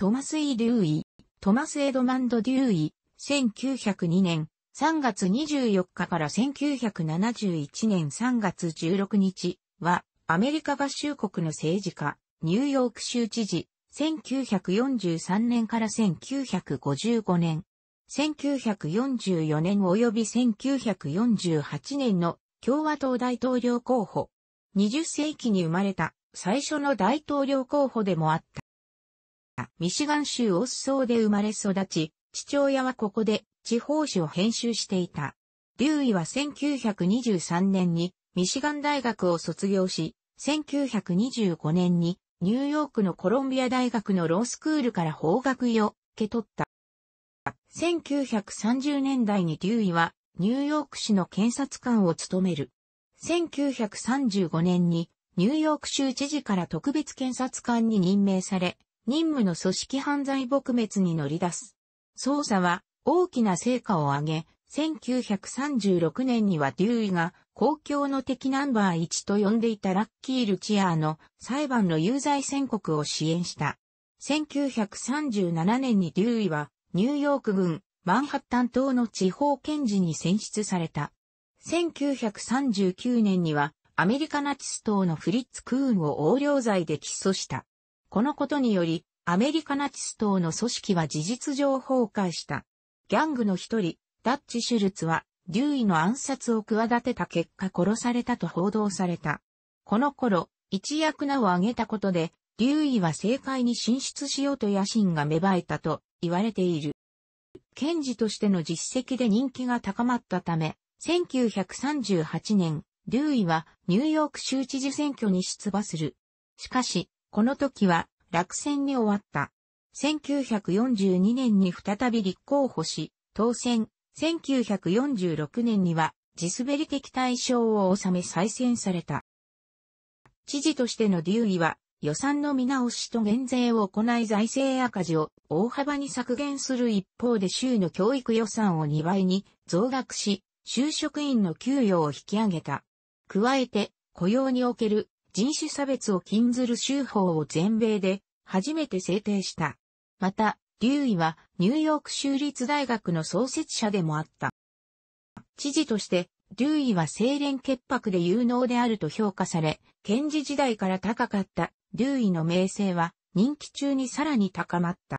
トマス・イ・デューイ、トマス・エドマンド・デューイ、1902年3月24日から1971年3月16日は、アメリカ合衆国の政治家、ニューヨーク州知事、1943年から1955年、1944年及び1948年の共和党大統領候補、20世紀に生まれた最初の大統領候補でもあった。ミシガン州オッソーで生まれ育ち、父親はここで地方紙を編集していた。デューイは1923年にミシガン大学を卒業し、1925年にニューヨークのコロンビア大学のロースクールから法学位を受け取った。1930年代にデューイはニューヨーク市の検察官を務める。1935年にニューヨーク州知事から特別検察官に任命され、任務の組織犯罪撲滅に乗り出す。捜査は大きな成果を上げ、1936年にはデューイが公共の敵ナンバー1と呼んでいたラッキー・ルチアーの裁判の有罪宣告を支援した。1937年にデューイはニューヨーク軍マンハッタン島の地方検事に選出された。1939年にはアメリカナチス党のフリッツ・クーンを横領罪で起訴した。このことにより、アメリカナチス党の組織は事実上崩壊した。ギャングの一人、ダッチ・シュルツは、デューイの暗殺を企てた結果殺されたと報道された。この頃、一役名を挙げたことで、デューイは政界に進出しようと野心が芽生えたと言われている。検事としての実績で人気が高まったため、1938年、デューイはニューヨーク州知事選挙に出馬する。しかし、この時は落選に終わった。1942年に再び立候補し、当選。1946年には地滑り的対象を収め再選された。知事としてのデューイは予算の見直しと減税を行い財政赤字を大幅に削減する一方で州の教育予算を2倍に増額し、就職員の給与を引き上げた。加えて、雇用における人種差別を禁ずる州法を全米で初めて制定した。また、リュはニューヨーク州立大学の創設者でもあった。知事として、リュは清廉潔白で有能であると評価され、検事時代から高かったリュの名声は任期中にさらに高まった。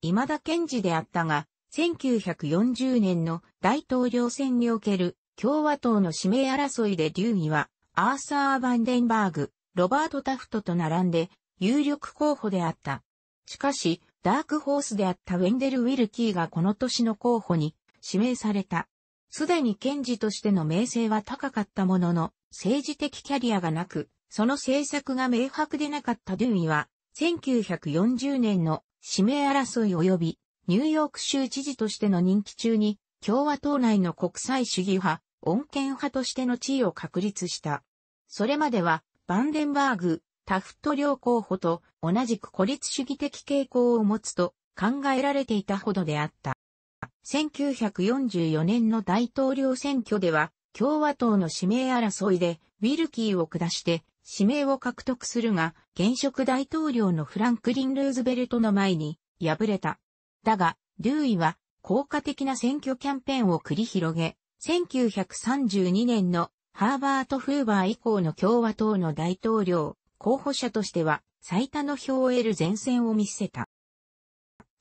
未だ検事であったが、1940年の大統領選における共和党の指名争いでリュはアーサー・バンデンバーグ、ロバート・タフトと並んで有力候補であった。しかし、ダークホースであったウェンデル・ウィルキーがこの年の候補に指名された。すでに検事としての名声は高かったものの、政治的キャリアがなく、その政策が明白でなかったデューイは、1940年の指名争い及び、ニューヨーク州知事としての任期中に、共和党内の国際主義派、穏健派としての地位を確立した。それまでは、バンデンバーグ、タフト両候補と同じく孤立主義的傾向を持つと考えられていたほどであった。1944年の大統領選挙では、共和党の指名争いで、ウィルキーを下して、指名を獲得するが、現職大統領のフランクリン・ルーズベルトの前に、敗れた。だが、ルーイは、効果的な選挙キャンペーンを繰り広げ、1932年のハーバート・フーバー以降の共和党の大統領、候補者としては最多の票を得る前線を見せた。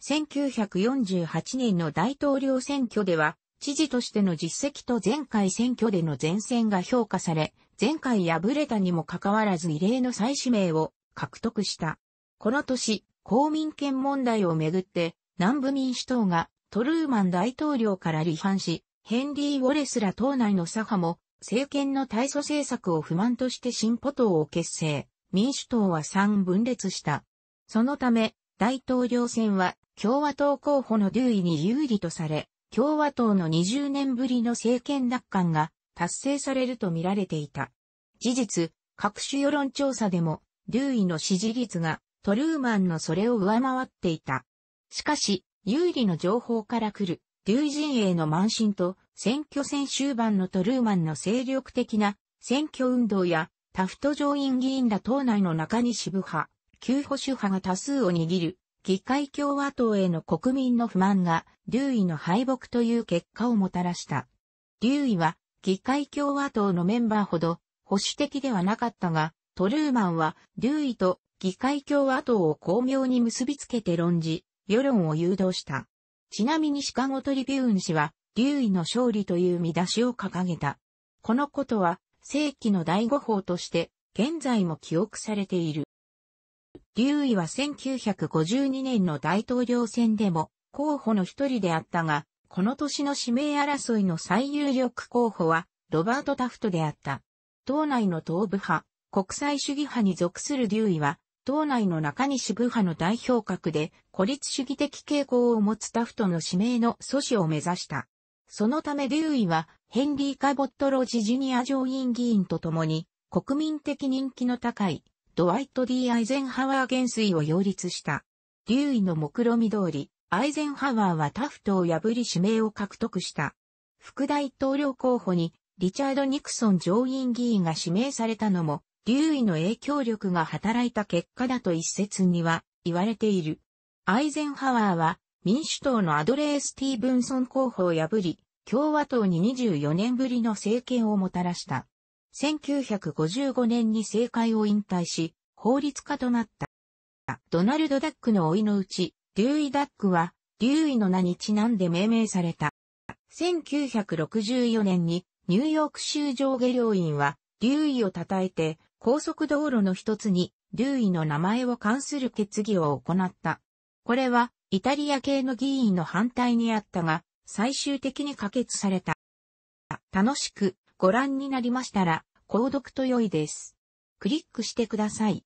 1948年の大統領選挙では、知事としての実績と前回選挙での前線が評価され、前回敗れたにもかかわらず異例の再指名を獲得した。この年、公民権問題をめぐって、南部民主党がトルーマン大統領から離反し、ヘンリー・ウォレスら党内の左派も政権の対ソ政策を不満として進歩党を結成、民主党は3分裂した。そのため、大統領選は共和党候補のデューイに有利とされ、共和党の20年ぶりの政権奪還が達成されると見られていた。事実、各種世論調査でも、デューイの支持率がトルーマンのそれを上回っていた。しかし、有利の情報から来る、デューイ陣営の慢心と選挙戦終盤のトルーマンの精力的な選挙運動やタフト上院議員ら党内の中に支部派、旧保守派が多数を握る議会共和党への国民の不満が、劉イの敗北という結果をもたらした。劉イは、議会共和党のメンバーほど保守的ではなかったが、トルーマンは、劉イと議会共和党を巧妙に結びつけて論じ、世論を誘導した。ちなみにシカゴトリビューン氏は、劉位の勝利という見出しを掲げた。このことは、正規の第五法として、現在も記憶されている。劉位は1952年の大統領選でも、候補の一人であったが、この年の指名争いの最有力候補は、ロバート・タフトであった。党内の東部派、国際主義派に属する劉位は、党内の中西部派の代表格で、孤立主義的傾向を持つタフトの指名の阻止を目指した。そのためデューイは、ヘンリー・カボット・ロジ・ジュニア上院議員と共に、国民的人気の高い、ドワイト・ D・ アイゼンハワー元帥を擁立した。デューイの目論見通り、アイゼンハワーはタフトを破り指名を獲得した。副大統領候補に、リチャード・ニクソン上院議員が指名されたのも、デューイの影響力が働いた結果だと一説には言われている。アイゼンハワーは民主党のアドレー・スティーブンソン候補を破り、共和党に24年ぶりの政権をもたらした。1955年に政界を引退し、法律家となった。ドナルド・ダックの老いのうち、デューイ・ダックは、デューイの名にちなんで命名された。1964年に、ニューヨーク州上下両院は、デューイを称えて、高速道路の一つに、デューイの名前を関する決議を行った。これは、イタリア系の議員の反対にあったが、最終的に可決された。楽しくご覧になりましたら、購読と良いです。クリックしてください。